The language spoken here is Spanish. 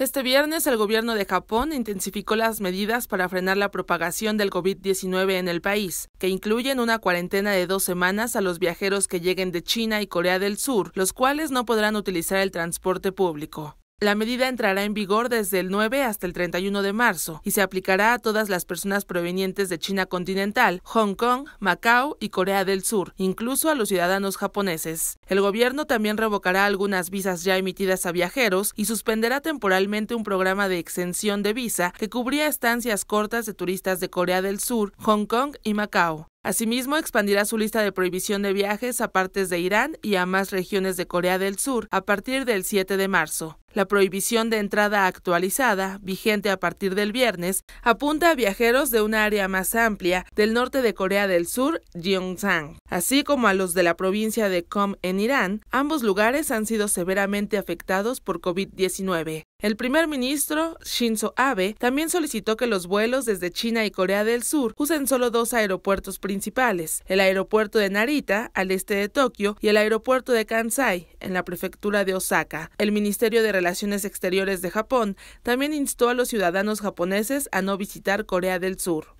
Este viernes el gobierno de Japón intensificó las medidas para frenar la propagación del COVID-19 en el país, que incluyen una cuarentena de dos semanas a los viajeros que lleguen de China y Corea del Sur, los cuales no podrán utilizar el transporte público. La medida entrará en vigor desde el 9 hasta el 31 de marzo y se aplicará a todas las personas provenientes de China continental, Hong Kong, Macao y Corea del Sur, incluso a los ciudadanos japoneses. El gobierno también revocará algunas visas ya emitidas a viajeros y suspenderá temporalmente un programa de exención de visa que cubría estancias cortas de turistas de Corea del Sur, Hong Kong y Macao. Asimismo, expandirá su lista de prohibición de viajes a partes de Irán y a más regiones de Corea del Sur a partir del 7 de marzo. La prohibición de entrada actualizada, vigente a partir del viernes, apunta a viajeros de un área más amplia del norte de Corea del Sur, Gyeongsang, así como a los de la provincia de Qom en Irán. Ambos lugares han sido severamente afectados por COVID-19. El primer ministro Shinzo Abe también solicitó que los vuelos desde China y Corea del Sur usen solo dos aeropuertos principales, el aeropuerto de Narita, al este de Tokio, y el aeropuerto de Kansai, en la prefectura de Osaka. El Ministerio de Relaciones Exteriores de Japón también instó a los ciudadanos japoneses a no visitar Corea del Sur.